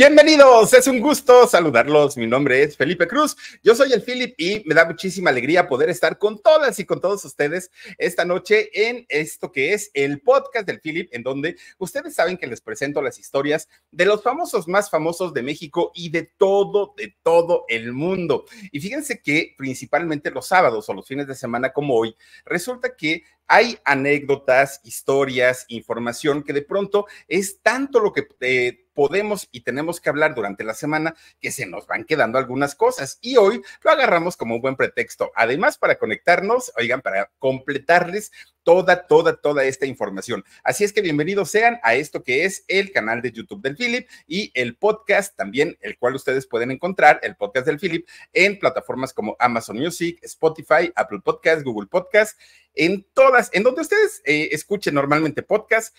Bienvenidos, es un gusto saludarlos. Mi nombre es Felipe Cruz, yo soy el Philip y me da muchísima alegría poder estar con todas y con todos ustedes esta noche en esto que es el podcast del Philip, en donde ustedes saben que les presento las historias de los famosos más famosos de México y de todo, de todo el mundo. Y fíjense que principalmente los sábados o los fines de semana como hoy, resulta que hay anécdotas, historias, información que de pronto es tanto lo que... Eh, podemos y tenemos que hablar durante la semana, que se nos van quedando algunas cosas. Y hoy lo agarramos como un buen pretexto. Además, para conectarnos, oigan, para completarles toda, toda, toda esta información. Así es que bienvenidos sean a esto que es el canal de YouTube del Philip y el podcast también, el cual ustedes pueden encontrar, el podcast del Philip, en plataformas como Amazon Music, Spotify, Apple Podcast, Google Podcast, en todas, en donde ustedes eh, escuchen normalmente podcast,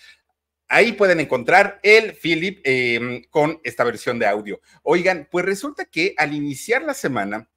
Ahí pueden encontrar el Philip em, con esta versión de audio. Oigan, pues resulta que al iniciar la semana,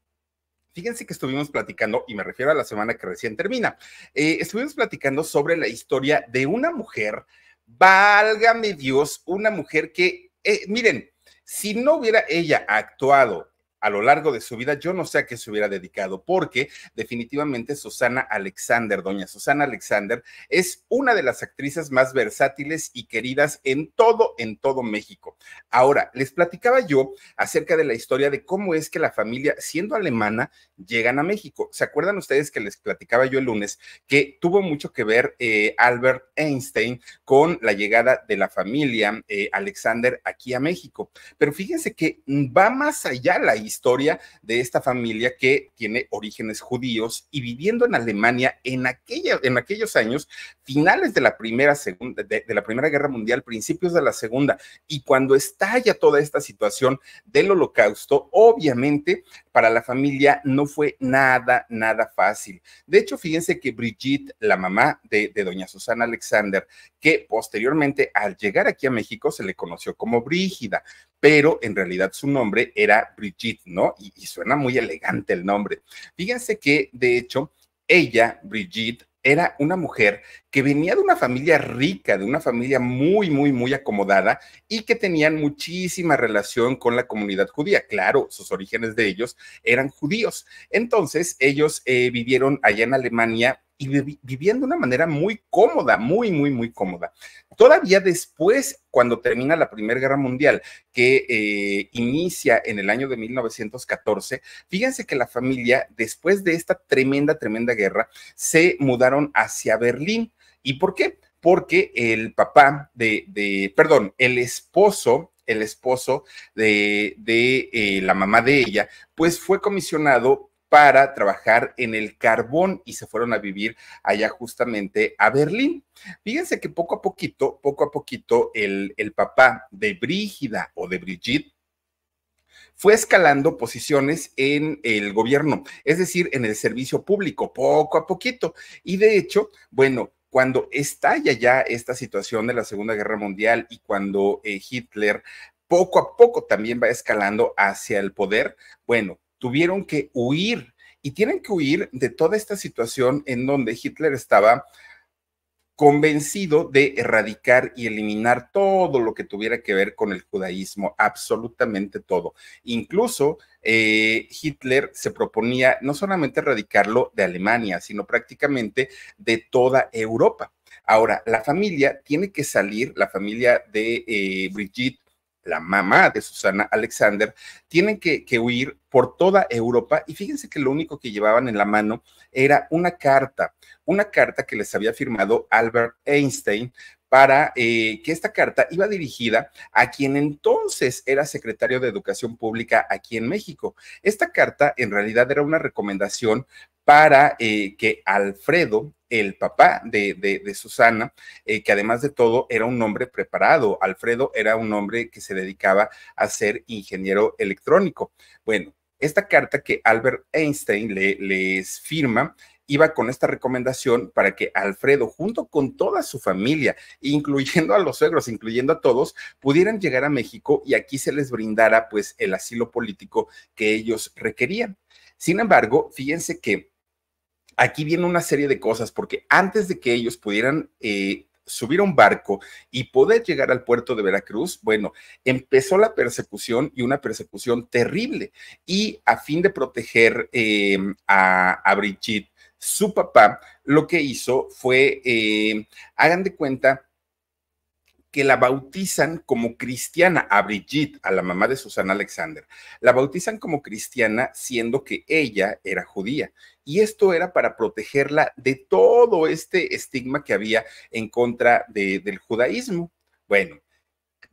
fíjense que estuvimos platicando, y me refiero a la semana que recién termina, eh, estuvimos platicando sobre la historia de una mujer, válgame Dios, una mujer que, eh, miren, si no hubiera ella actuado a lo largo de su vida, yo no sé a qué se hubiera dedicado, porque definitivamente Susana Alexander, doña Susana Alexander, es una de las actrices más versátiles y queridas en todo, en todo México. Ahora, les platicaba yo acerca de la historia de cómo es que la familia, siendo alemana, llegan a México. ¿Se acuerdan ustedes que les platicaba yo el lunes que tuvo mucho que ver eh, Albert Einstein con la llegada de la familia eh, Alexander aquí a México? Pero fíjense que va más allá la historia historia de esta familia que tiene orígenes judíos y viviendo en Alemania en, aquella, en aquellos años, finales de la, primera, segunda, de, la Primera Guerra Mundial, principios de la Segunda, y cuando estalla toda esta situación del holocausto, obviamente para la familia no fue nada, nada fácil. De hecho, fíjense que Brigitte, la mamá de, de doña Susana Alexander, que posteriormente al llegar aquí a México se le conoció como Brígida, pero en realidad su nombre era Brigitte, ¿no? Y, suena muy elegante el nombre. Fíjense que, de hecho, ella, Brigitte, era una mujer que venía de una familia rica, de una familia muy, muy, muy acomodada y que tenían muchísima relación con la comunidad judía. Claro, sus orígenes de ellos eran judíos. Entonces, ellos eh, vivieron allá en Alemania y viviendo de una manera muy cómoda, muy, muy, muy cómoda. Todavía después, cuando termina la Primera Guerra Mundial, que eh, inicia en el año de 1914, fíjense que la familia, después de esta tremenda, tremenda guerra, se mudaron hacia Berlín. ¿Y por qué? Porque el papá de, perdón, el esposo el esposo de, de eh, la mamá de ella, pues fue comisionado para trabajar en el carbón y se fueron a vivir allá justamente a Berlín. Fíjense que poco a poquito, poco a poquito, el, papá de Brígida o de Brigitte fue escalando posiciones en el gobierno, es decir, en el servicio público, poco a poquito. Y de hecho, bueno, cuando estalla ya esta situación de la Segunda Guerra Mundial y cuando eh, Hitler poco a poco también va escalando hacia el poder, bueno, tuvieron que huir y tienen que huir de toda esta situación en donde Hitler estaba convencido de erradicar y eliminar todo lo que tuviera que ver con el judaísmo, absolutamente todo. Incluso eh, Hitler se proponía no solamente erradicarlo de Alemania, sino prácticamente de toda Europa. Ahora, la familia tiene que salir, la familia de eh, Brigitte la mamá de Susana Alexander, tienen que, huir por toda Europa y fíjense que lo único que llevaban en la mano era una carta, una carta que les había firmado Albert Einstein para eh, que esta carta iba dirigida a quien entonces era secretario de Educación Pública aquí en México. Esta carta en realidad era una recomendación para eh, que Alfredo, el papá de, Susana, eh, que además de todo era un hombre preparado. Alfredo era un hombre que se dedicaba a ser ingeniero electrónico. Bueno, esta carta que Albert Einstein le, les firma iba con esta recomendación para que Alfredo, junto con toda su familia, incluyendo a los suegros, incluyendo a todos, pudieran llegar a México y aquí se les brindara pues el asilo político que ellos requerían. Sin embargo, fíjense que aquí viene una serie de cosas, porque antes de que ellos pudieran eh, subir a un barco y poder llegar al puerto de Veracruz, bueno, empezó la persecución y una persecución terrible. Y a fin de proteger eh, a, a su papá, lo que hizo fue, eh, hagan de cuenta, que la bautizan como cristiana, a Brigitte, a la mamá de Susana Alexander. La bautizan como cristiana siendo que ella era judía. Y esto era para protegerla de todo este estigma que había en contra de, del judaísmo. Bueno,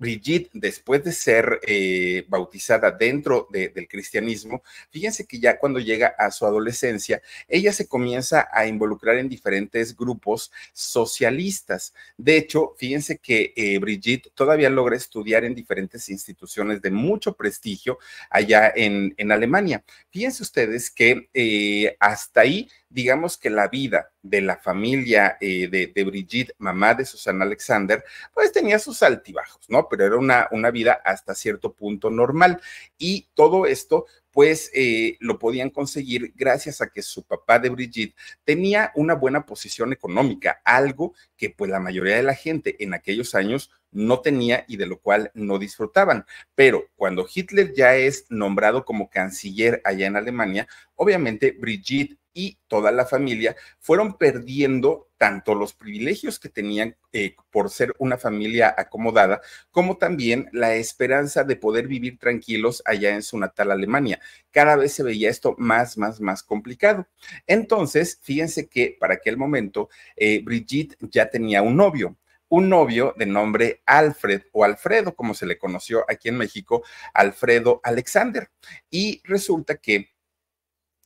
Brigitte, después de ser eh, bautizada dentro del cristianismo, fíjense que ya cuando llega a su adolescencia, ella se comienza a involucrar en diferentes grupos socialistas. De hecho, fíjense que eh, Brigitte todavía logra estudiar en diferentes instituciones de mucho prestigio allá en, Alemania. Fíjense ustedes que eh, hasta ahí digamos que la vida de la familia eh, de, de, Brigitte, mamá de Susana Alexander, pues tenía sus altibajos, ¿no? Pero era una, una vida hasta cierto punto normal. Y todo esto, pues eh, lo podían conseguir gracias a que su papá de Brigitte tenía una buena posición económica, algo que pues la mayoría de la gente en aquellos años no tenía y de lo cual no disfrutaban. Pero cuando Hitler ya es nombrado como canciller allá en Alemania, obviamente Brigitte y toda la familia fueron perdiendo tanto los privilegios que tenían eh, por ser una familia acomodada, como también la esperanza de poder vivir tranquilos allá en su natal Alemania. Cada vez se veía esto más, más, más complicado. Entonces, fíjense que para aquel momento, eh, Brigitte ya tenía un novio un novio de nombre Alfred o Alfredo, como se le conoció aquí en México, Alfredo Alexander. Y resulta que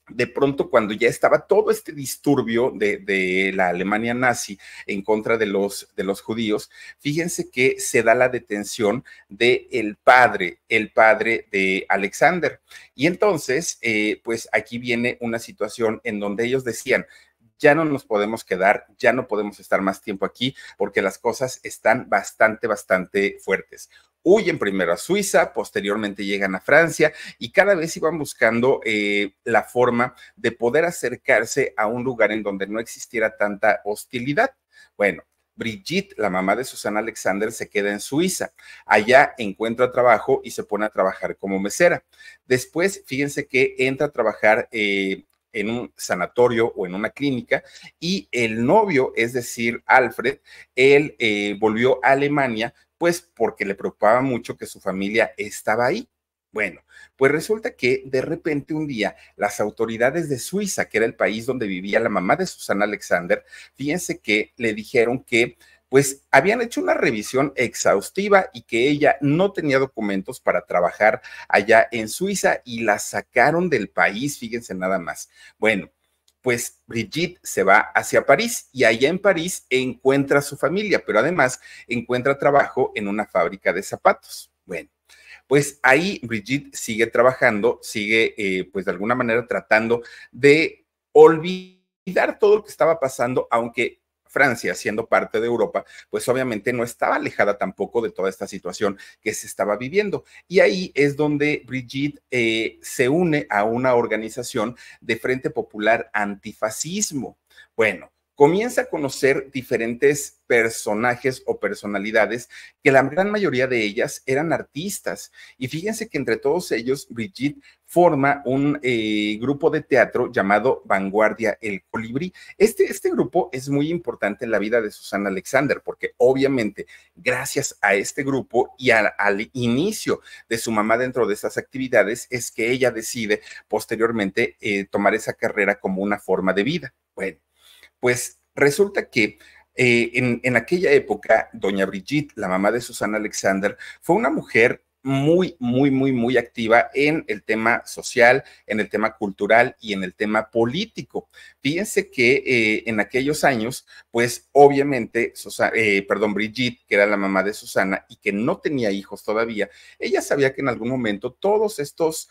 de pronto cuando ya estaba todo este disturbio de, la Alemania nazi en contra de los, judíos, fíjense que se da la detención de el padre, el padre de Alexander. Y entonces, eh, pues aquí viene una situación en donde ellos decían, ya no nos podemos quedar, ya no podemos estar más tiempo aquí porque las cosas están bastante, bastante fuertes huyen primero a Suiza, posteriormente llegan a Francia y cada vez iban buscando eh, la forma de poder acercarse a un lugar en donde no existiera tanta hostilidad. Bueno, Brigitte, la mamá de Susana Alexander, se queda en Suiza. Allá encuentra trabajo y se pone a trabajar como mesera. Después, fíjense que entra a trabajar eh, en un sanatorio o en una clínica y el novio, es decir, Alfred, él eh, volvió a Alemania pues porque le preocupaba mucho que su familia estaba ahí. Bueno, pues resulta que de repente un día las autoridades de Suiza, que era el país donde vivía la mamá de Susana Alexander, fíjense que le dijeron que pues habían hecho una revisión exhaustiva y que ella no tenía documentos para trabajar allá en Suiza y la sacaron del país, fíjense nada más. Bueno, pues Brigitte se va hacia París y allá en París encuentra a su familia, pero además encuentra trabajo en una fábrica de zapatos. Bueno, pues ahí Brigitte sigue trabajando, sigue eh, pues de alguna manera tratando de olvidar todo lo que estaba pasando, aunque Francia, siendo parte de Europa, pues obviamente no estaba alejada tampoco de toda esta situación que se estaba viviendo. Y ahí es donde Brigitte eh, se une a una organización de Frente Popular Antifascismo. Bueno, comienza a conocer diferentes personajes o personalidades, que la gran mayoría de ellas eran artistas. Y fíjense que entre todos ellos, Brigitte forma un eh, grupo de teatro llamado Vanguardia El Colibrí. Este, este grupo es muy importante en la vida de Susana Alexander, porque obviamente gracias a este grupo y al inicio de su mamá dentro de estas actividades es que ella decide posteriormente eh, tomar esa carrera como una forma de vida. Bueno, pues resulta que eh, en, aquella época, doña Brigitte, la mamá de Susana Alexander, fue una mujer muy, muy, muy, muy activa en el tema social, en el tema cultural y en el tema político. Fíjense que eh, en aquellos años, pues obviamente, eh, perdón, Brigitte, que era la mamá de Susana y que no tenía hijos todavía, ella sabía que en algún momento todos estos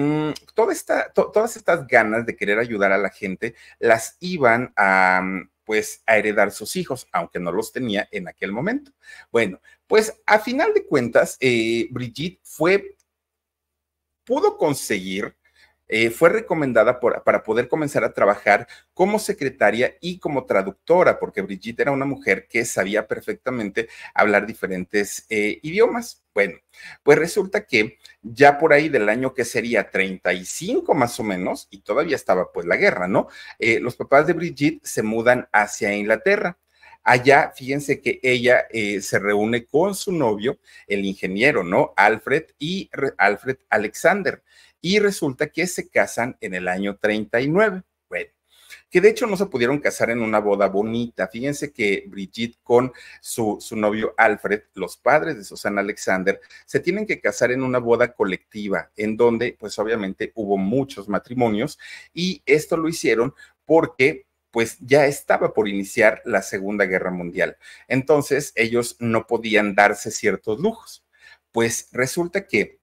Mm, todas estas ganas de querer ayudar a la gente las iban a, mm, pues, a heredar sus hijos, aunque no los tenía en aquel momento. Bueno, pues a final de cuentas, eh, Brigitte fue, pudo conseguir eh, fue recomendada para poder comenzar a trabajar como secretaria y como traductora, porque Brigitte era una mujer que sabía perfectamente hablar diferentes eh, idiomas. Bueno, pues resulta que ya por ahí del año que sería 35 más o menos, y todavía estaba pues la guerra, ¿no? Eh, los papás de Brigitte se mudan hacia Inglaterra. Allá, fíjense que ella se reúne con su novio, el ingeniero, ¿no? Alfred y Alfred Alexander y resulta que se casan en el año 39. Bueno, que de hecho no se pudieron casar en una boda bonita. Fíjense que Brigitte con su, su, novio Alfred, los padres de Susana Alexander, se tienen que casar en una boda colectiva, en donde pues obviamente hubo muchos matrimonios y esto lo hicieron porque pues ya estaba por iniciar la Segunda Guerra Mundial. Entonces ellos no podían darse ciertos lujos. Pues resulta que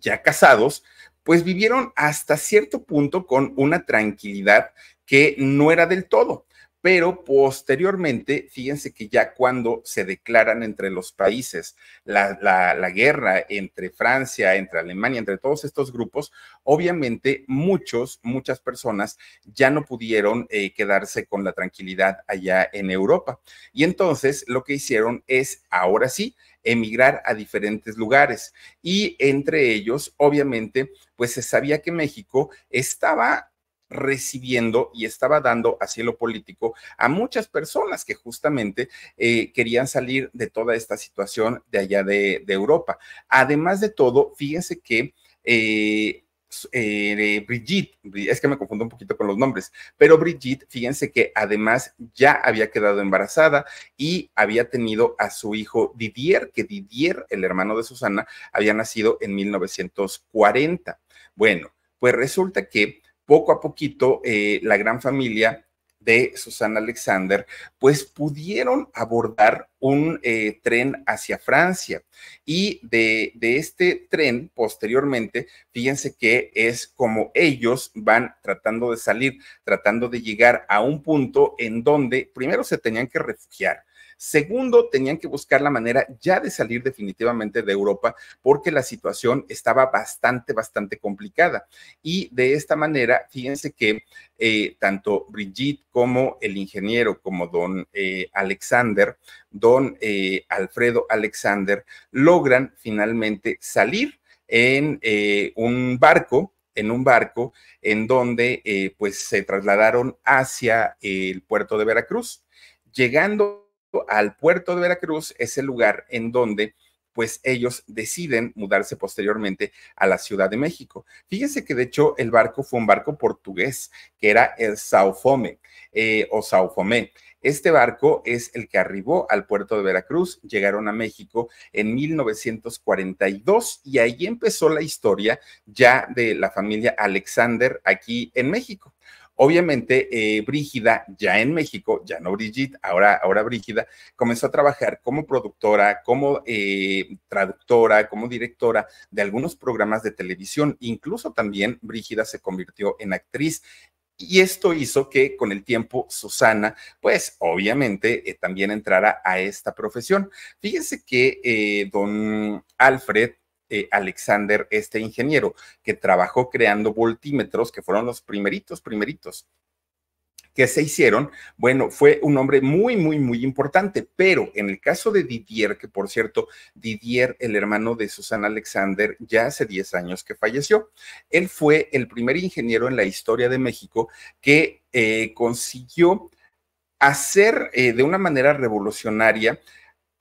ya casados, pues vivieron hasta cierto punto con una tranquilidad que no era del todo. Pero posteriormente, fíjense que ya cuando se declaran entre los países la, guerra entre Francia, entre Alemania, entre todos estos grupos, obviamente muchos, muchas personas ya no pudieron eh, quedarse con la tranquilidad allá en Europa. Y entonces lo que hicieron es, ahora sí, emigrar a diferentes lugares. Y entre ellos, obviamente, pues se sabía que México estaba recibiendo y estaba dando asilo político a muchas personas que justamente eh, querían salir de toda esta situación de allá de, Europa. Además de todo, fíjense que eh, eh, Brigitte, es que me confundo un poquito con los nombres, pero Brigitte, fíjense que además ya había quedado embarazada y había tenido a su hijo Didier, que Didier, el hermano de Susana, había nacido en 1940. Bueno, pues resulta que poco a poquito eh, la gran familia de Susana Alexander, pues pudieron abordar un eh, tren hacia Francia. Y de, de, este tren, posteriormente, fíjense que es como ellos van tratando de salir, tratando de llegar a un punto en donde primero se tenían que refugiar Segundo, tenían que buscar la manera ya de salir definitivamente de Europa porque la situación estaba bastante, bastante complicada. Y de esta manera, fíjense que eh, tanto Brigitte como el ingeniero, como don eh, Alexander, don eh, Alfredo Alexander, logran finalmente salir en un barco en un barco en donde pues se trasladaron hacia el puerto de Veracruz. Llegando al puerto de Veracruz es el lugar en donde pues ellos deciden mudarse posteriormente a la Ciudad de México. Fíjense que de hecho el barco fue un barco portugués, que era el Sao Fome eh, o Sao Fome. Este barco es el que arribó al puerto de Veracruz, llegaron a México en 1942 y ahí empezó la historia ya de la familia Alexander aquí en México. Obviamente, eh, Brígida, ya en México, ya no Brigitte, ahora, ahora Brígida, comenzó a trabajar como productora, como eh, traductora, como directora de algunos programas de televisión. Incluso también Brígida se convirtió en actriz. Y esto hizo que con el tiempo Susana, pues obviamente eh, también entrara a esta profesión. Fíjense que don Alfred eh, Alexander, este ingeniero, que trabajó creando voltímetros, que fueron los primeritos, primeritos que se hicieron, bueno, fue un hombre muy, muy, muy importante, pero en el caso de Didier, que por cierto, Didier, el hermano de Susan Alexander, ya hace 10 años que falleció, él fue el primer ingeniero en la historia de México que eh, consiguió hacer eh, de una manera revolucionaria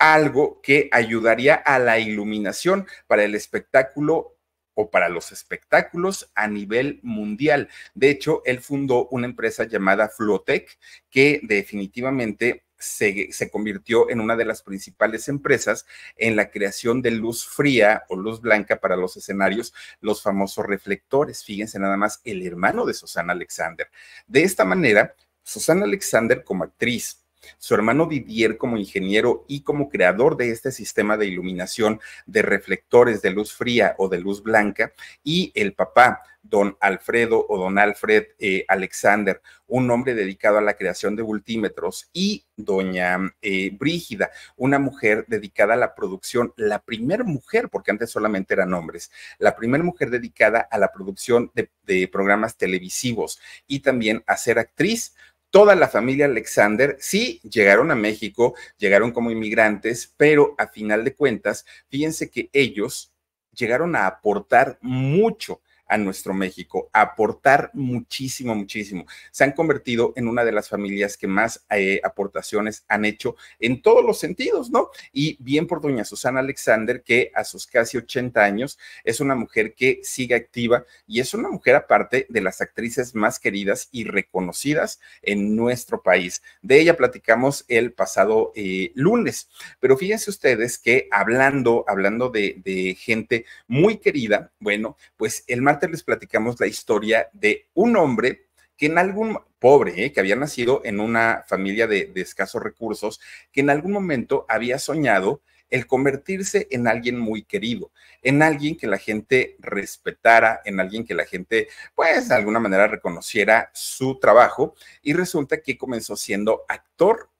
algo que ayudaría a la iluminación para el espectáculo o para los espectáculos a nivel mundial. De hecho, él fundó una empresa llamada Flotec, que definitivamente se, se, convirtió en una de las principales empresas en la creación de luz fría o luz blanca para los escenarios, los famosos reflectores. Fíjense nada más, el hermano de Susana Alexander. De esta manera, Susana Alexander como actriz, su hermano Didier como ingeniero y como creador de este sistema de iluminación de reflectores de luz fría o de luz blanca y el papá don Alfredo o don Alfred eh, Alexander, un hombre dedicado a la creación de multímetros, y doña eh, Brígida, una mujer dedicada a la producción, la primera mujer, porque antes solamente eran hombres, la primera mujer dedicada a la producción de programas televisivos y también a ser actriz toda la familia Alexander sí llegaron a México, llegaron como inmigrantes, pero a final de cuentas, fíjense que ellos llegaron a aportar mucho a nuestro México, aportar muchísimo, muchísimo. Se han convertido en una de las familias que más eh, aportaciones han hecho en todos los sentidos, ¿no? Y bien por doña Susana Alexander, que a sus casi 80 años es una mujer que sigue activa y es una mujer aparte de las actrices más queridas y reconocidas en nuestro país. De ella platicamos el pasado eh, lunes, pero fíjense ustedes que hablando, hablando de, de gente muy querida, bueno, pues el martes les platicamos la historia de un hombre que en algún pobre, eh, que había nacido en una familia de, de escasos recursos, que en algún momento había soñado el convertirse en alguien muy querido, en alguien que la gente respetara, en alguien que la gente, pues, de alguna manera reconociera su trabajo. Y resulta que comenzó siendo actor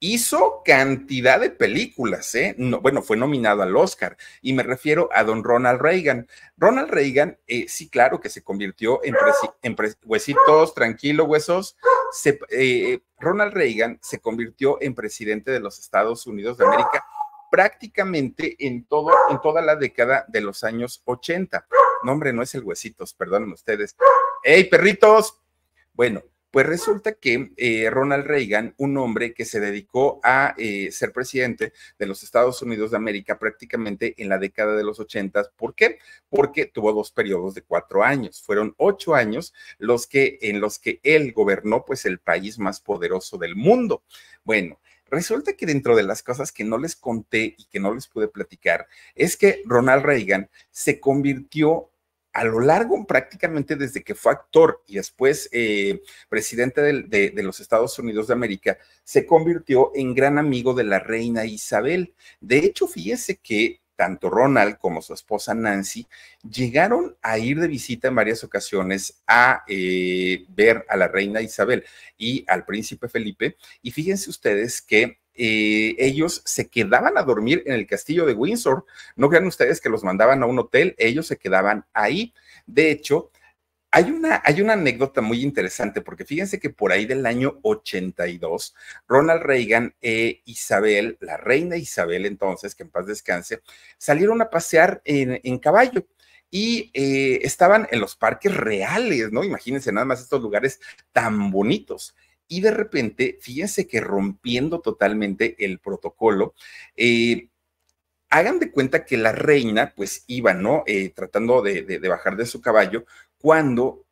hizo cantidad de películas, ¿eh? no, bueno, fue nominado al Oscar y me refiero a don Ronald Reagan. Ronald Reagan, eh, sí, claro que se convirtió en, huesitos, tranquilo, huesos. Se, eh, Ronald Reagan se convirtió en presidente de los Estados Unidos de América prácticamente en, todo, en toda la década de los años 80. Nombre no es el huesitos, perdonen ustedes. ¡Hey, perritos! Bueno, pues resulta que eh, Ronald Reagan, un hombre que se dedicó a eh, ser presidente de los Estados Unidos de América prácticamente en la década de los ochentas, ¿por qué? Porque tuvo dos periodos de cuatro años. Fueron ocho años los que en los que él gobernó, pues el país más poderoso del mundo. Bueno, Resulta que dentro de las cosas que no les conté y que no les pude platicar es que Ronald Reagan se convirtió a lo largo prácticamente desde que fue actor y después eh, presidente de, los Estados Unidos de América, se convirtió en gran amigo de la reina Isabel. De hecho, fíjense que tanto Ronald como su esposa Nancy llegaron a ir de visita en varias ocasiones a eh, ver a la reina Isabel y al príncipe Felipe. Y fíjense ustedes que eh, ellos se quedaban a dormir en el castillo de Windsor. No crean ustedes que los mandaban a un hotel, ellos se quedaban ahí. De hecho, hay una, hay una anécdota muy interesante, porque fíjense que por ahí del año 82, Ronald Reagan e Isabel, la reina Isabel entonces, que en paz descanse, salieron a pasear en, caballo y eh, estaban en los parques reales, ¿no? Imagínense nada más estos lugares tan bonitos y de repente, fíjense que rompiendo totalmente el protocolo, eh, hagan de cuenta que la reina pues iba, ¿no? Eh, tratando de bajar de su caballo cuando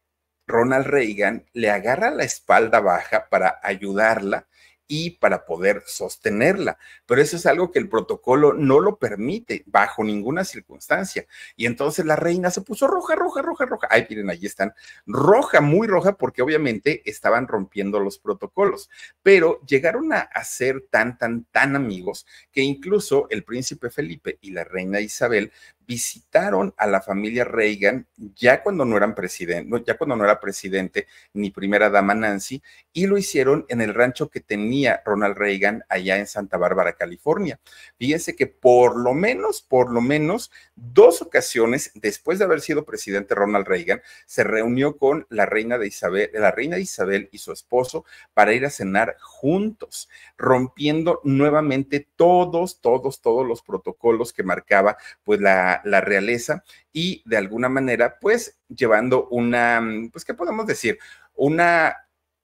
Ronald Reagan le agarra la espalda baja para ayudarla y para poder sostenerla. Pero eso es algo que el protocolo no lo permite bajo ninguna circunstancia. Y entonces la reina se puso roja, roja, roja, roja. Ay, miren, allí están. Roja, muy roja, porque obviamente estaban rompiendo los protocolos. Pero llegaron a, ser tan, tan, tan amigos que incluso el príncipe Felipe y la reina Isabel visitaron a la familia Reagan ya cuando no eran presidente, ya cuando no era presidente ni primera dama Nancy, y lo hicieron en el rancho que tenía Ronald Reagan allá en Santa Bárbara, California. Fíjense que por lo menos, por lo menos dos ocasiones después de haber sido presidente Ronald Reagan, se reunió con la reina de Isabel, la reina Isabel y su esposo para ir a cenar juntos, rompiendo nuevamente todos, todos, todos los protocolos que marcaba pues la la, realeza y de alguna manera, pues llevando una, mm, pues, ¿qué podemos decir? Una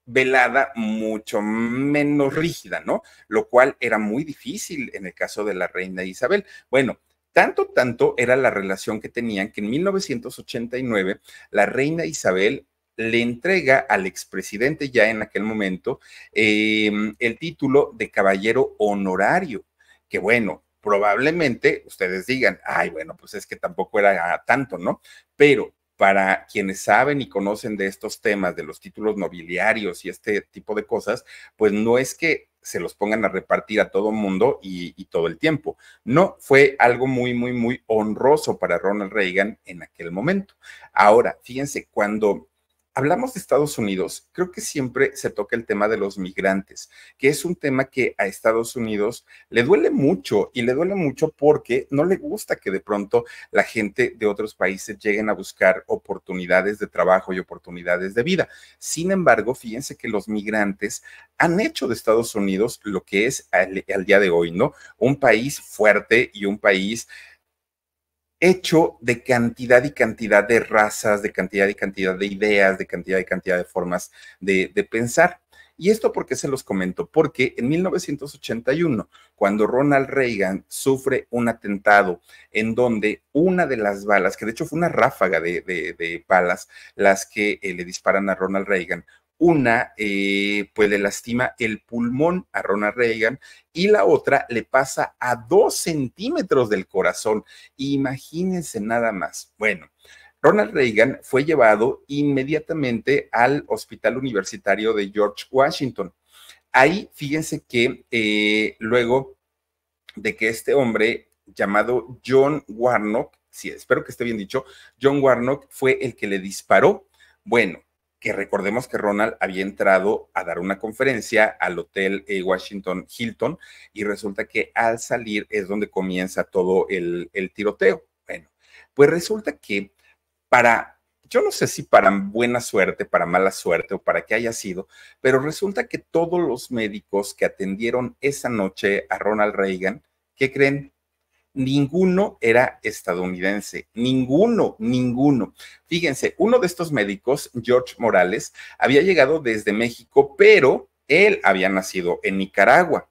velada mucho menos rígida, ¿no? Lo cual era muy difícil en el caso de la reina Isabel. Bueno, tanto, tanto era la relación que tenían que en 1989 la reina Isabel le entrega al expresidente ya en aquel momento eh, el título de caballero honorario, que bueno, probablemente ustedes digan, ay, bueno, pues es que tampoco era tanto, ¿no? Pero para quienes saben y conocen de estos temas, de los títulos nobiliarios y este tipo de cosas, pues no es que se los pongan a repartir a todo mundo y, todo el tiempo. No, fue algo muy, muy, muy honroso para Ronald Reagan en aquel momento. Ahora, fíjense, cuando hablamos de Estados Unidos, creo que siempre se toca el tema de los migrantes, que es un tema que a Estados Unidos le duele mucho y le duele mucho porque no le gusta que de pronto la gente de otros países lleguen a buscar oportunidades de trabajo y oportunidades de vida. Sin embargo, fíjense que los migrantes han hecho de Estados Unidos lo que es al, día de hoy, ¿no? Un país fuerte y un país hecho de cantidad y cantidad de razas, de cantidad y cantidad de ideas, de cantidad y cantidad de formas de, pensar. Y esto porque se los comento, porque en 1981, cuando Ronald Reagan sufre un atentado en donde una de las balas, que de hecho fue una ráfaga de, balas, las que eh, le disparan a Ronald Reagan, una eh, pues le lastima el pulmón a Ronald Reagan y la otra le pasa a dos centímetros del corazón. Imagínense nada más. Bueno, Ronald Reagan fue llevado inmediatamente al Hospital Universitario de George Washington. Ahí fíjense que eh, luego de que este hombre llamado John Warnock, sí, espero que esté bien dicho, John Warnock fue el que le disparó. Bueno, que recordemos que Ronald había entrado a dar una conferencia al Hotel eh, Washington Hilton y resulta que al salir es donde comienza todo el, tiroteo. Bueno, pues resulta que para yo no sé si para buena suerte, para mala suerte o para qué haya sido, pero resulta que todos los médicos que atendieron esa noche a Ronald Reagan, ¿qué creen? ninguno era estadounidense, ninguno, ninguno. Fíjense, uno de estos médicos, George Morales, había llegado desde México, pero él había nacido en Nicaragua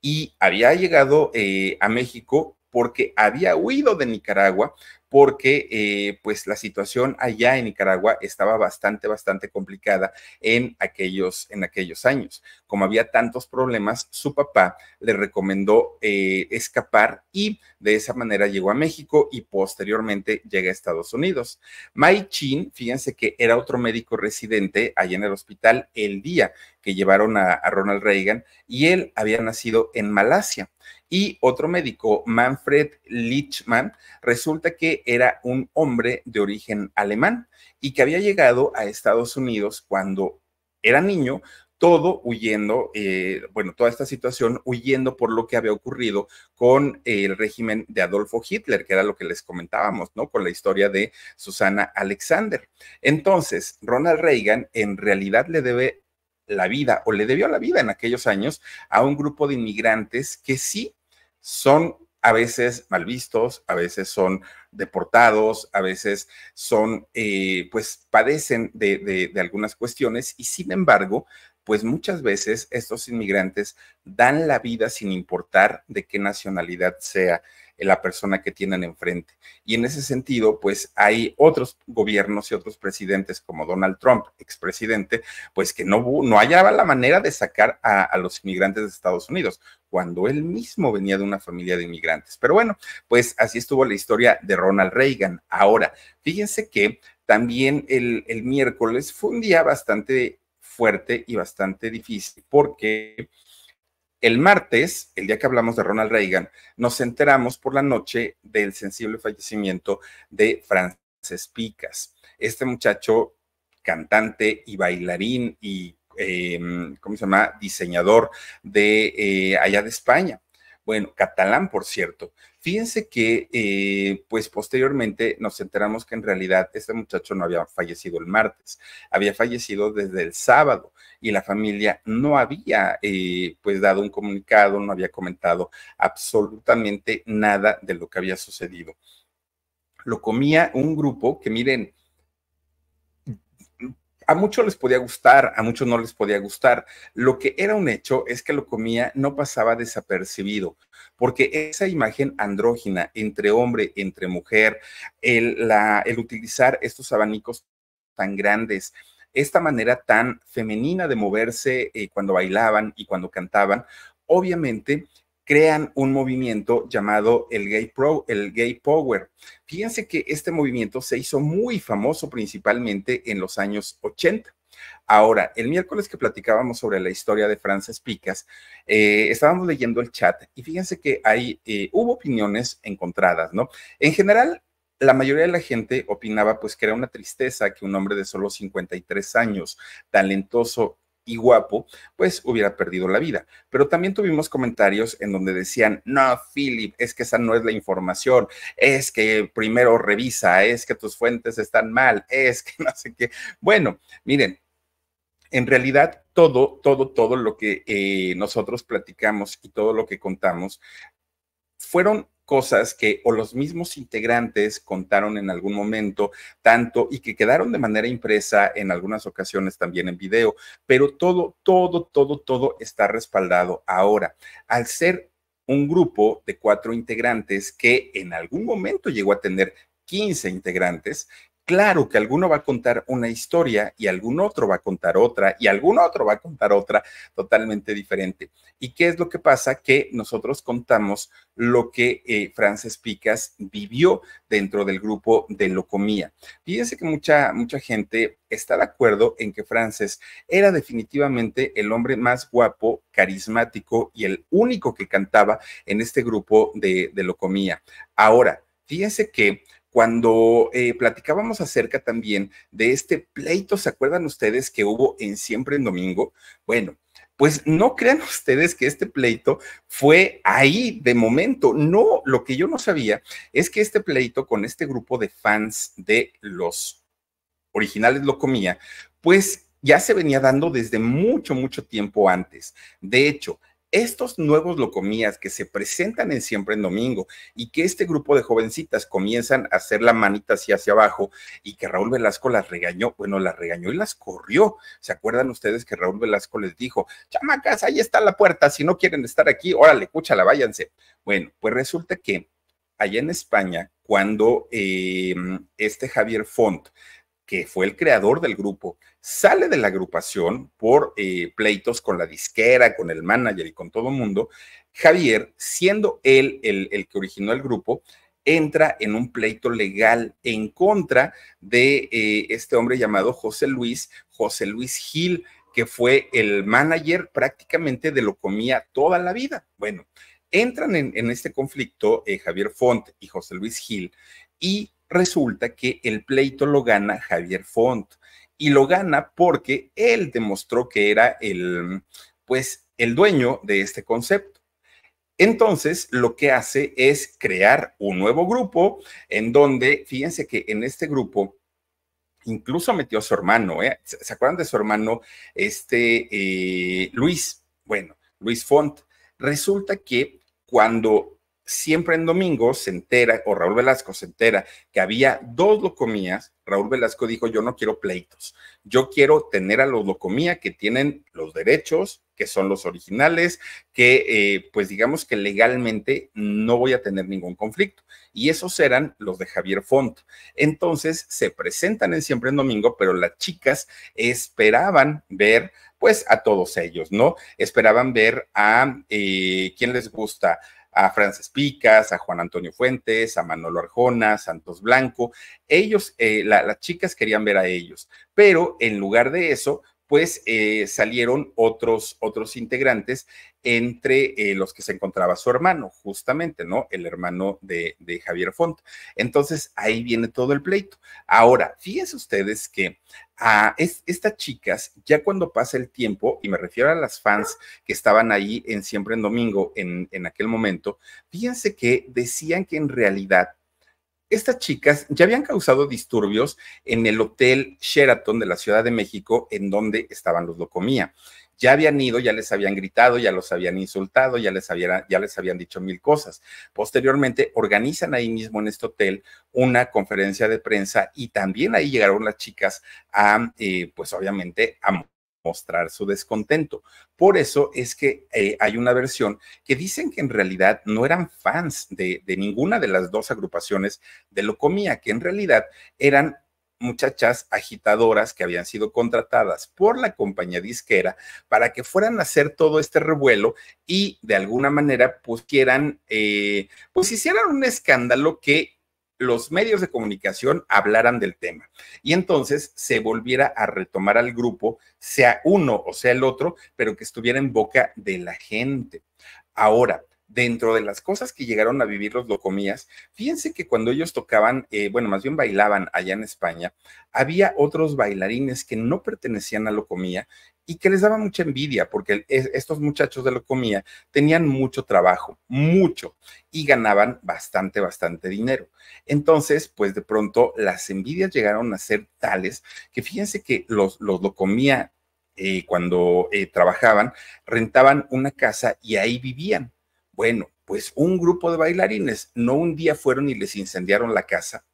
y había llegado eh, a México porque había huido de Nicaragua, porque eh, pues la situación allá en Nicaragua estaba bastante, bastante complicada en aquellos, en aquellos años. Como había tantos problemas, su papá le recomendó eh, escapar y de esa manera llegó a México y posteriormente llega a Estados Unidos. Mai Chin, fíjense que era otro médico residente allá en el hospital el día que llevaron a Ronald Reagan y él había nacido en Malasia. Y otro médico, Manfred Lichmann, resulta que era un hombre de origen alemán y que había llegado a Estados Unidos cuando era niño, todo huyendo, eh, bueno, toda esta situación huyendo por lo que había ocurrido con el régimen de Adolfo Hitler, que era lo que les comentábamos, ¿no? Con la historia de Susana Alexander. Entonces, Ronald Reagan en realidad le debe la vida o le debió la vida en aquellos años a un grupo de inmigrantes que sí son a veces mal vistos, a veces son deportados, a veces son, eh, pues padecen de, de algunas cuestiones y sin embargo, pues muchas veces estos inmigrantes dan la vida sin importar de qué nacionalidad sea la persona que tienen enfrente. Y en ese sentido, pues hay otros gobiernos y otros presidentes como Donald Trump, expresidente, pues que no, no hallaba la manera de sacar a, los inmigrantes de Estados Unidos cuando él mismo venía de una familia de inmigrantes. Pero bueno, pues así estuvo la historia de Ronald Reagan. Ahora, fíjense que también el, el miércoles fue un día bastante fuerte y bastante difícil porque el martes, el día que hablamos de Ronald Reagan, nos enteramos por la noche del sensible fallecimiento de Frances Picas. Este muchacho, cantante y bailarín y, em, ¿cómo se llama?, diseñador de eh, allá de España. Bueno, catalán, por cierto. Fíjense que, eh, pues posteriormente nos enteramos que en realidad este muchacho no había fallecido el martes, había fallecido desde el sábado y la familia no había, eh, pues, dado un comunicado, no había comentado absolutamente nada de lo que había sucedido. Lo comía un grupo que, miren, a muchos les podía gustar, a muchos no les podía gustar. Lo que era un hecho es que lo comía no pasaba desapercibido, porque esa imagen andrógina entre hombre, entre mujer, el, utilizar estos abanicos tan grandes, esta manera tan femenina de moverse eh, cuando bailaban y cuando cantaban, obviamente crean un movimiento llamado el Gay Pro, el Gay Power. Fíjense que este movimiento se hizo muy famoso principalmente en los años 80. Ahora, el miércoles que platicábamos sobre la historia de Frances Picas, eh, estábamos leyendo el chat y fíjense que ahí eh, hubo opiniones encontradas, ¿no? En general, la mayoría de la gente opinaba pues que era una tristeza que un hombre de solo 53 años, talentoso y guapo, pues hubiera perdido la vida. Pero también tuvimos comentarios en donde decían, no, Philip, es que esa no es la información, es que primero revisa, es que tus fuentes están mal, es que no sé qué. Bueno, miren, en realidad todo, todo, todo lo que eh, nosotros platicamos y todo lo que contamos fueron cosas que o los mismos integrantes contaron en algún momento, tanto y que quedaron de manera impresa en algunas ocasiones también en video, pero todo, todo, todo, todo está respaldado ahora. Al ser un grupo de cuatro integrantes que en algún momento llegó a tener 15 integrantes, Claro que alguno va a contar una historia y algún otro va a contar otra y algún otro va a contar otra totalmente diferente. ¿Y qué es lo que pasa? Que nosotros contamos lo que eh, Frances Picas vivió dentro del grupo de Locomía. Fíjense que mucha, mucha gente está de acuerdo en que Frances era definitivamente el hombre más guapo, carismático y el único que cantaba en este grupo de, de Locomía. Ahora, fíjense que cuando eh, platicábamos acerca también de este pleito, ¿se acuerdan ustedes que hubo en Siempre en Domingo? Bueno, pues no crean ustedes que este pleito fue ahí de momento. No, lo que yo no sabía es que este pleito con este grupo de fans de los originales lo comía, pues ya se venía dando desde mucho, mucho tiempo antes. De hecho, estos nuevos locomías que se presentan en Siempre en Domingo y que este grupo de jovencitas comienzan a hacer la manita así hacia abajo y que Raúl Velasco las regañó, bueno, las regañó y las corrió. ¿Se acuerdan ustedes que Raúl Velasco les dijo, chamacas, ahí está la puerta, si no quieren estar aquí, órale, cúchala, váyanse? Bueno, pues resulta que allá en España, cuando eh, este Javier Font que fue el creador del grupo, sale de la agrupación por eh, pleitos con la disquera, con el manager y con todo el mundo. Javier, siendo él el, el que originó el grupo, entra en un pleito legal en contra de eh, este hombre llamado José Luis, José Luis Gil, que fue el manager prácticamente de lo comía toda la vida. Bueno, entran en, este conflicto eh, Javier Font y José Luis Gil y Resulta que el pleito lo gana Javier Font y lo gana porque él demostró que era el, pues, el dueño de este concepto. Entonces, lo que hace es crear un nuevo grupo en donde, fíjense que en este grupo incluso metió a su hermano, ¿eh? ¿se acuerdan de su hermano, este eh, Luis? Bueno, Luis Font. Resulta que cuando siempre en domingo se entera, o Raúl Velasco se entera, que había dos locomías, Raúl Velasco dijo, yo no quiero pleitos, yo quiero tener a los locomía que tienen los derechos, que son los originales, que eh, pues digamos que legalmente no voy a tener ningún conflicto. Y esos eran los de Javier Font. Entonces se presentan en Siempre en Domingo, pero las chicas esperaban ver pues a todos ellos, ¿no? Esperaban ver a eh, quién les gusta, a Frances Picas, a Juan Antonio Fuentes, a Manolo Arjona, Santos Blanco. Ellos, eh, las chicas querían ver a ellos, pero en lugar de eso, pues eh, salieron otros, otros integrantes entre eh, los que se encontraba su hermano, justamente, ¿no? El hermano de, de, Javier Font. Entonces, ahí viene todo el pleito. Ahora, fíjense ustedes que estas chicas, ya cuando pasa el tiempo, y me refiero a las fans que estaban ahí en Siempre en Domingo en, en aquel momento, fíjense que decían que en realidad estas chicas ya habían causado disturbios en el Hotel Sheraton de la Ciudad de México, en donde estaban los Locomía ya habían ido, ya les habían gritado, ya los habían insultado, ya les, ya les habían dicho mil cosas. Posteriormente, organizan ahí mismo en este hotel una conferencia de prensa y también ahí llegaron las chicas a, eh, pues obviamente, a mostrar su descontento. Por eso es que eh, hay una versión que dicen que en realidad no eran fans de, de ninguna de las dos agrupaciones de Locomía, que en realidad eran muchachas agitadoras que habían sido contratadas por la compañía disquera para que fueran a hacer todo este revuelo y de alguna manera pusieran, eh, pues hicieran un escándalo que los medios de comunicación hablaran del tema. Y entonces se volviera a retomar al grupo, sea uno o sea el otro, pero que estuviera en boca de la gente. Ahora, dentro de las cosas que llegaron a vivir los locomías, fíjense que cuando ellos tocaban, eh, bueno, más bien bailaban allá en España, había otros bailarines que no pertenecían a locomía y que les daba mucha envidia porque estos muchachos de locomía tenían mucho trabajo, mucho, y ganaban bastante, bastante dinero. Entonces, pues de pronto las envidias llegaron a ser tales que fíjense que los, los locomía eh, cuando eh, trabajaban, rentaban una casa y ahí vivían bueno, pues un grupo de bailarines, no un día fueron y les incendiaron la casa.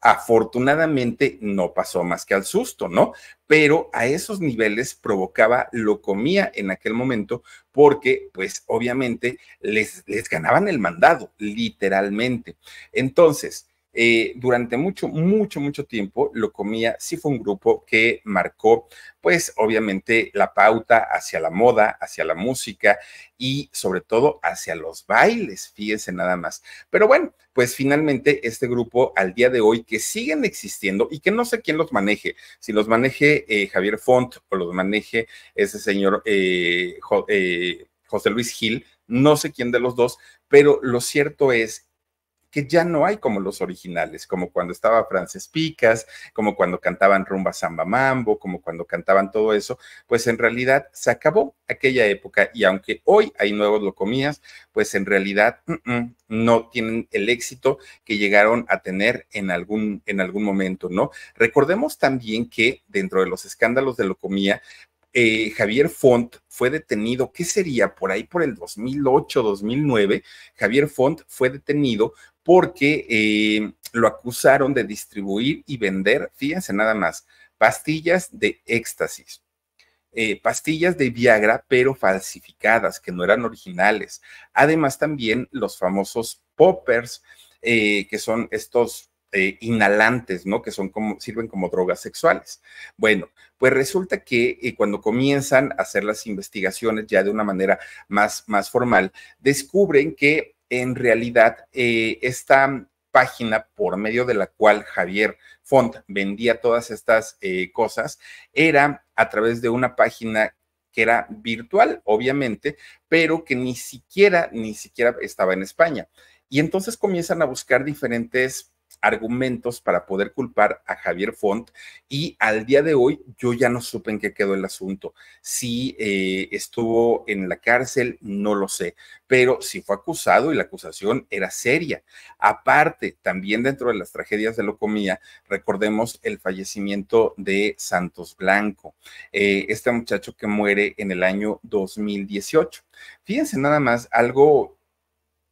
Afortunadamente no pasó más que al susto, ¿no? Pero a esos niveles provocaba lo comía en aquel momento porque, pues obviamente, les, les ganaban el mandado, literalmente. Entonces, eh, durante mucho, mucho, mucho tiempo lo comía, sí fue un grupo que marcó, pues obviamente, la pauta hacia la moda, hacia la música y sobre todo hacia los bailes, fíjense nada más. Pero bueno, pues finalmente este grupo al día de hoy que siguen existiendo y que no sé quién los maneje, si los maneje eh, Javier Font o los maneje ese señor eh, José Luis Gil, no sé quién de los dos, pero lo cierto es que ya no hay como los originales, como cuando estaba Frances Picas, como cuando cantaban rumba samba mambo, como cuando cantaban todo eso, pues en realidad se acabó aquella época y aunque hoy hay nuevos locomías, pues en realidad no tienen el éxito que llegaron a tener en algún, en algún momento, ¿no? Recordemos también que dentro de los escándalos de locomía, eh, Javier Font fue detenido, ¿qué sería? Por ahí por el 2008, 2009, Javier Font fue detenido porque eh, lo acusaron de distribuir y vender, fíjense nada más, pastillas de éxtasis. Eh, pastillas de Viagra, pero falsificadas, que no eran originales. Además, también los famosos poppers, eh, que son estos inhalantes, ¿no? Que son como, sirven como drogas sexuales. Bueno, pues resulta que cuando comienzan a hacer las investigaciones ya de una manera más, más formal, descubren que en realidad eh, esta página por medio de la cual Javier Font vendía todas estas eh, cosas era a través de una página que era virtual, obviamente, pero que ni siquiera, ni siquiera estaba en España. Y entonces comienzan a buscar diferentes argumentos para poder culpar a Javier Font y al día de hoy yo ya no supe en qué quedó el asunto. Si eh, estuvo en la cárcel, no lo sé, pero si fue acusado y la acusación era seria. Aparte, también dentro de las tragedias de Locomía, recordemos el fallecimiento de Santos Blanco, eh, este muchacho que muere en el año 2018. Fíjense nada más, algo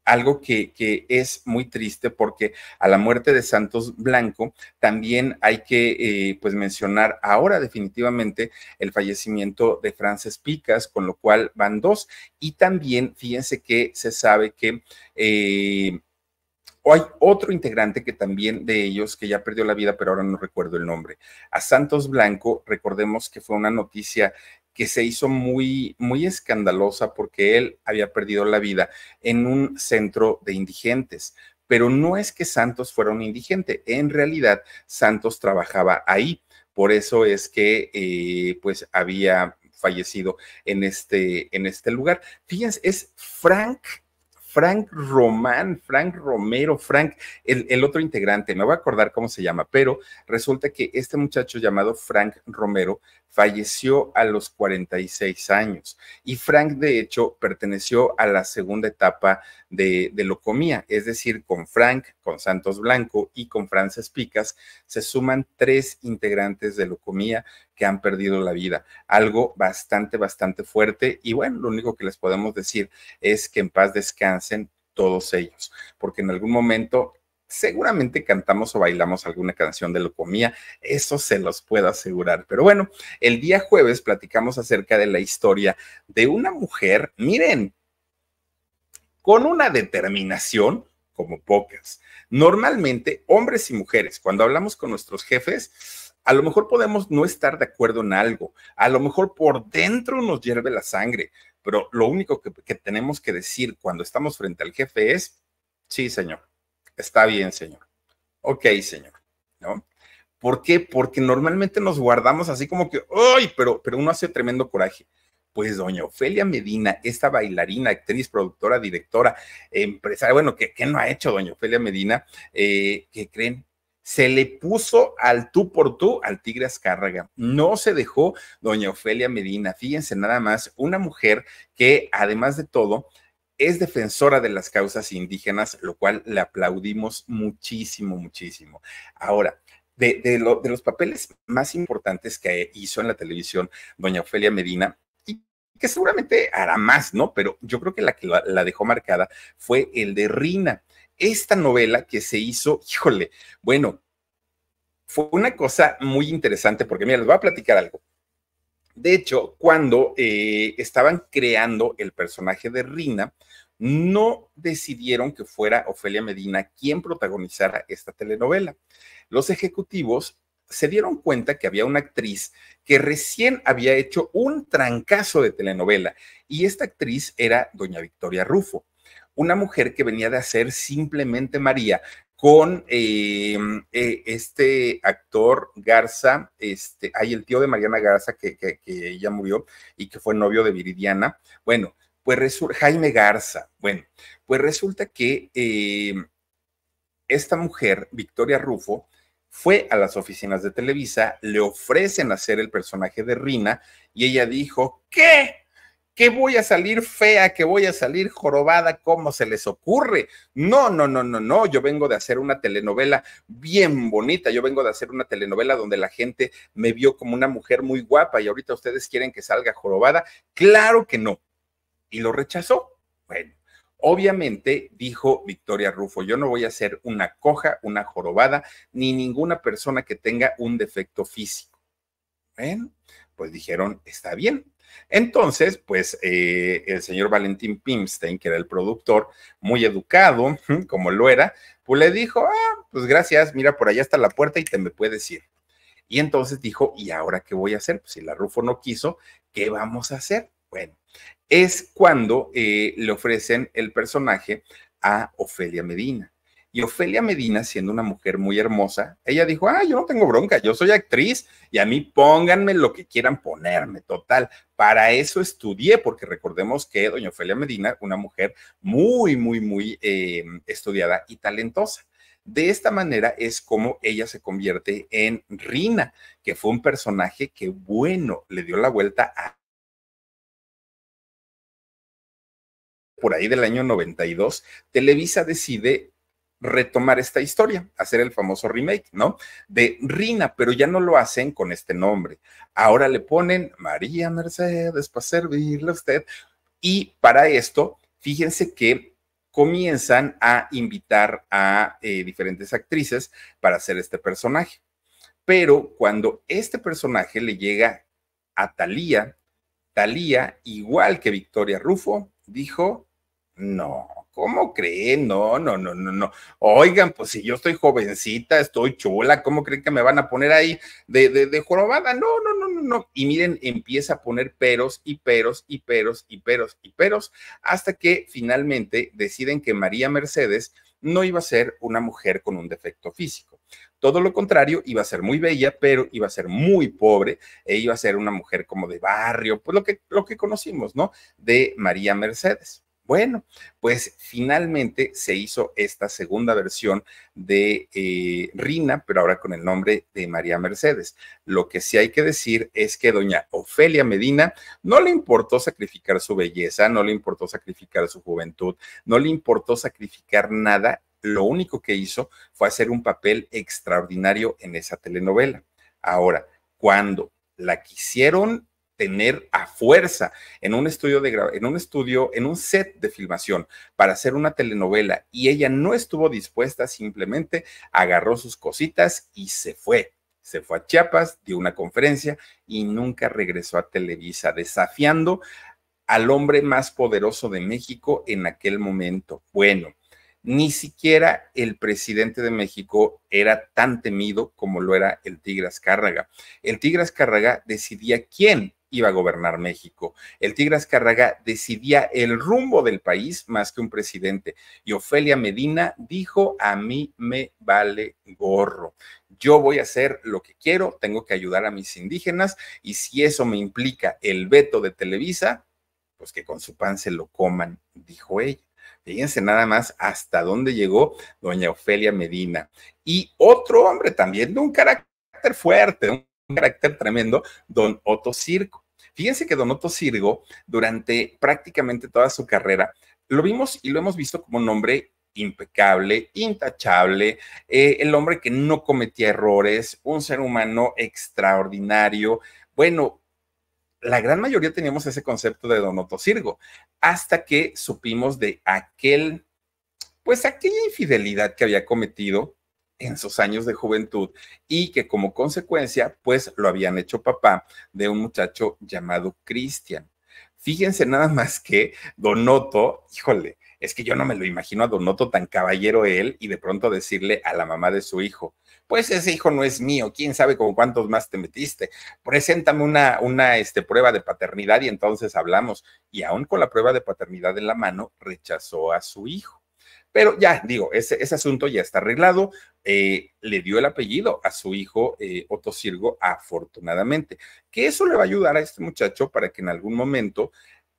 algo que, es muy triste porque a la muerte de Santos Blanco también hay que eh, pues mencionar ahora definitivamente el fallecimiento de Frances Picas, con lo cual van dos. Y también fíjense que se sabe que... Eh, hay otro integrante que también de ellos que ya perdió la vida, pero ahora no recuerdo el nombre. A Santos Blanco, recordemos que fue una noticia que se hizo muy, muy escandalosa porque él había perdido la vida en un centro de indigentes. Pero no es que Santos fuera un indigente, en realidad Santos trabajaba ahí. Por eso es que eh, pues había fallecido en este, en este lugar. Fíjense, es Frank Frank Román, Frank Romero, Frank, el, el, otro integrante, no voy a acordar cómo se llama, pero resulta que este muchacho llamado Frank Romero falleció a los 46 años y Frank de hecho perteneció a la segunda etapa de, de Locomía, es decir, con Frank, con Santos Blanco y con Frances Picas se suman tres integrantes de Locomía que han perdido la vida, algo bastante, bastante fuerte y bueno, lo único que les podemos decir es que en paz descansen todos ellos, porque en algún momento seguramente cantamos o bailamos alguna canción de Locomía, eso se los puedo asegurar. Pero bueno, el día jueves platicamos acerca de la historia de una mujer, miren, con una determinación como pocas. Normalmente, hombres y mujeres, cuando hablamos con nuestros jefes, a lo mejor podemos no estar de acuerdo en algo, a lo mejor por dentro nos hierve la sangre, pero lo único que, que, tenemos que decir cuando estamos frente al jefe es, sí, señor, Está bien, señor. Ok, señor. ¿No? ¿Por qué? Porque normalmente nos guardamos así como que, ¡ay! Pero, pero uno hace tremendo coraje. Pues doña Ofelia Medina, esta bailarina, actriz, productora, directora, empresaria, bueno, ¿qué, qué no ha hecho doña Ofelia Medina? Eh, ¿Qué creen? Se le puso al tú por tú al Tigre Azcárraga. No se dejó doña Ofelia Medina. Fíjense nada más, una mujer que además de todo es defensora de las causas indígenas, lo cual le aplaudimos muchísimo, muchísimo. Ahora, de, los papeles más importantes que hizo en la televisión doña Ofelia Medina, y que seguramente hará más, ¿no? Pero yo creo que la que la, dejó marcada fue el de Rina. Esta novela que se hizo, híjole, bueno, fue una cosa muy interesante porque, mira, les voy a platicar algo. De hecho, cuando eh, estaban creando el personaje de Rina, no decidieron que fuera Ofelia Medina quien protagonizara esta telenovela. Los ejecutivos se dieron cuenta que había una actriz que recién había hecho un trancazo de telenovela y esta actriz era doña Victoria Rufo, una mujer que venía de hacer simplemente María con em, e, este actor Garza, este, hay el tío de Mariana Garza que, que ella murió y que fue novio de Viridiana. Bueno, pues Jaime Garza, bueno, pues resulta que eh, esta mujer, Victoria Rufo, fue a las oficinas de Televisa, le ofrecen hacer el personaje de Rina y ella dijo, ¿qué? Que voy a salir fea, que voy a salir jorobada, ¿cómo se les ocurre? No, no, no, no, no, yo vengo de hacer una telenovela bien bonita, yo vengo de hacer una telenovela donde la gente me vio como una mujer muy guapa y ahorita ustedes quieren que salga jorobada. Claro que no, y lo rechazó. Bueno, obviamente dijo Victoria Rufo, yo no voy a ser una coja, una jorobada, ni ninguna persona que tenga un defecto físico. Bueno, pues dijeron, está bien, entonces, pues eh, el señor Valentín Pimstein, que era el productor, muy educado, como lo era, pues le dijo, ah, pues gracias, mira, por allá está la puerta y te me puedes ir. Y entonces dijo, ¿y ahora qué voy a hacer? Pues si la Rufo no quiso, ¿qué vamos a hacer? Bueno, es cuando eh, le ofrecen el personaje a Ofelia Medina. Y Ofelia Medina, siendo una mujer muy hermosa, ella dijo, ah, yo no tengo bronca, yo soy actriz y a mí pónganme lo que quieran ponerme, total. Para eso estudié, porque recordemos que doña Ofelia Medina, una mujer muy, muy, muy eh, estudiada y talentosa. De esta manera es como ella se convierte en Rina, que fue un personaje que, bueno, le dio la vuelta a por ahí del año 92, Televisa decide retomar esta historia, hacer el famoso remake, ¿no? De Rina, pero ya no lo hacen con este nombre. Ahora le ponen María Mercedes para servirle a usted. Y para esto, fíjense que comienzan a invitar a eh, diferentes actrices para hacer este personaje. Pero cuando este personaje le llega a Talía, Talía, igual que Victoria Rufo, dijo, no, ¿cómo creen? No, no, no, no, no. Oigan, pues si yo estoy jovencita, estoy chula, ¿cómo creen que me van a poner ahí de, de, de jorobada? No, no, no, no, no. Y miren, empieza a poner peros y peros y peros y peros y peros, hasta que finalmente deciden que María Mercedes no iba a ser una mujer con un defecto físico. Todo lo contrario, iba a ser muy bella, pero iba a ser muy pobre e iba a ser una mujer como de barrio, pues lo que, lo que conocimos, ¿no? De María Mercedes. Bueno, pues finalmente se hizo esta segunda versión de eh, Rina, pero ahora con el nombre de María Mercedes. Lo que sí hay que decir es que doña Ofelia Medina no le importó sacrificar su belleza, no le importó sacrificar su juventud, no le importó sacrificar nada. Lo único que hizo fue hacer un papel extraordinario en esa telenovela. Ahora, cuando la quisieron tener a fuerza en un estudio de en un estudio en un set de filmación para hacer una telenovela y ella no estuvo dispuesta, simplemente agarró sus cositas y se fue. Se fue a Chiapas, dio una conferencia y nunca regresó a Televisa, desafiando al hombre más poderoso de México en aquel momento. Bueno, ni siquiera el presidente de México era tan temido como lo era el Tigre Cárraga. El Tigre Cárraga decidía quién iba a gobernar México. El Tigre Azcárraga decidía el rumbo del país más que un presidente. Y Ofelia Medina dijo, a mí me vale gorro. Yo voy a hacer lo que quiero, tengo que ayudar a mis indígenas y si eso me implica el veto de Televisa, pues que con su pan se lo coman, dijo ella. Fíjense nada más hasta dónde llegó doña Ofelia Medina. Y otro hombre también de un carácter fuerte, un carácter tremendo, don Otto Circo. Fíjense que Donato Sirgo, durante prácticamente toda su carrera, lo vimos y lo hemos visto como un hombre impecable, intachable, eh, el hombre que no cometía errores, un ser humano extraordinario. Bueno, la gran mayoría teníamos ese concepto de Donato Sirgo, hasta que supimos de aquel, pues aquella infidelidad que había cometido en sus años de juventud y que como consecuencia, pues lo habían hecho papá de un muchacho llamado Cristian. Fíjense nada más que Donoto, híjole, es que yo no me lo imagino a Donoto tan caballero él y de pronto decirle a la mamá de su hijo, pues ese hijo no es mío, quién sabe con cuántos más te metiste, preséntame una, una este, prueba de paternidad y entonces hablamos. Y aún con la prueba de paternidad en la mano, rechazó a su hijo. Pero ya, digo, ese, asunto ya está arreglado. Eh, le dio el apellido a su hijo eh, Otto Sirgo, afortunadamente. Que eso le va a ayudar a este muchacho para que en algún momento,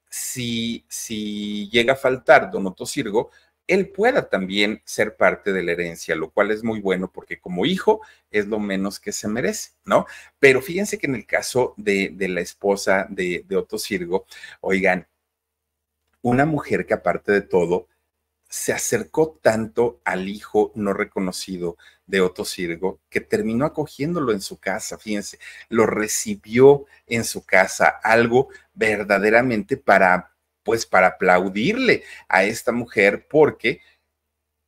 si, si llega a faltar don Otto Sirgo, él pueda también ser parte de la herencia, lo cual es muy bueno porque como hijo es lo menos que se merece, ¿no? Pero fíjense que en el caso de, la esposa de, de Otto Sirgo, oigan, una mujer que aparte de todo, se acercó tanto al hijo no reconocido de Otto Sirgo que terminó acogiéndolo en su casa, fíjense, lo recibió en su casa, algo verdaderamente para, pues, para aplaudirle a esta mujer porque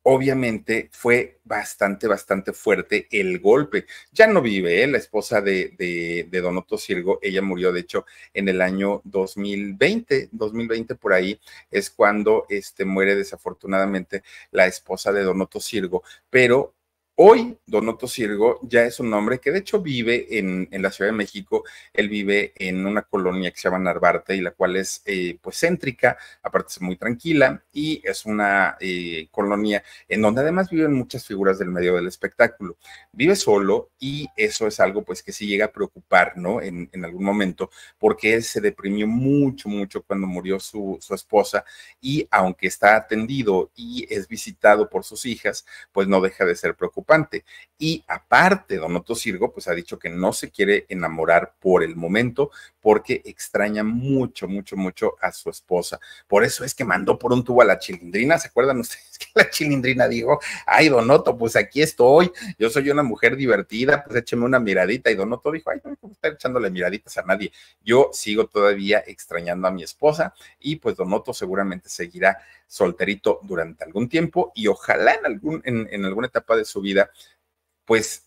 obviamente fue bastante, bastante fuerte el golpe. Ya no vive, ¿eh? la esposa de, de, Don Sirgo, ella murió, de hecho, en el año 2020, 2020 por ahí es cuando este, muere desafortunadamente la esposa de Don Otto Sirgo, pero Hoy, Don Otto Sirgo ya es un hombre que de hecho vive en, la Ciudad de México. Él vive en una colonia que se llama Narvarte y la cual es eh, pues céntrica, aparte es muy tranquila y es una eh, colonia en donde además viven muchas figuras del medio del espectáculo. Vive solo y eso es algo pues que sí llega a preocupar, ¿no? En, en algún momento, porque él se deprimió mucho, mucho cuando murió su, su esposa y aunque está atendido y es visitado por sus hijas, pues no deja de ser preocupado. Y aparte, Don Otto Sirgo, pues ha dicho que no se quiere enamorar por el momento porque extraña mucho, mucho, mucho a su esposa. Por eso es que mandó por un tubo a la chilindrina, ¿se acuerdan ustedes? que la chilindrina dijo, ay, Donoto, pues aquí estoy, yo soy una mujer divertida, pues écheme una miradita. Y Donoto dijo, ay, no me estar echándole miraditas a nadie. Yo sigo todavía extrañando a mi esposa y pues Donoto seguramente seguirá solterito durante algún tiempo y ojalá en, algún, en, en alguna etapa de su vida, pues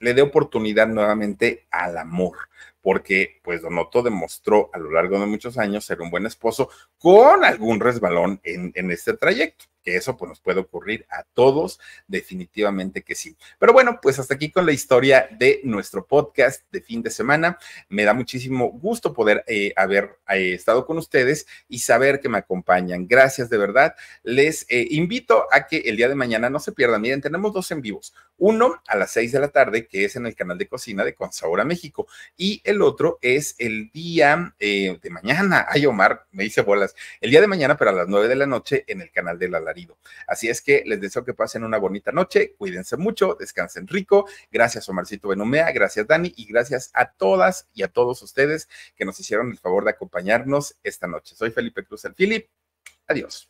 le dé oportunidad nuevamente al amor porque pues Don demostró a lo largo de muchos años ser un buen esposo con algún resbalón en, este trayecto que eso pues, nos puede ocurrir a todos, definitivamente que sí. Pero bueno, pues hasta aquí con la historia de nuestro podcast de fin de semana. Me da muchísimo gusto poder eh, haber eh, estado con ustedes y saber que me acompañan. Gracias de verdad. Les eh, invito a que el día de mañana no se pierdan. Miren, tenemos dos en vivos. Uno a las seis de la tarde, que es en el canal de cocina de Consaura México, y el otro es el día eh, de mañana. Ay, Omar, me hice bolas. El día de mañana, pero a las nueve de la noche en el canal del alarido. Así es que les deseo que pasen una bonita noche, cuídense mucho, descansen rico. Gracias, Omarcito Benomea, gracias, Dani, y gracias a todas y a todos ustedes que nos hicieron el favor de acompañarnos esta noche. Soy Felipe Cruz, el Philip. Adiós.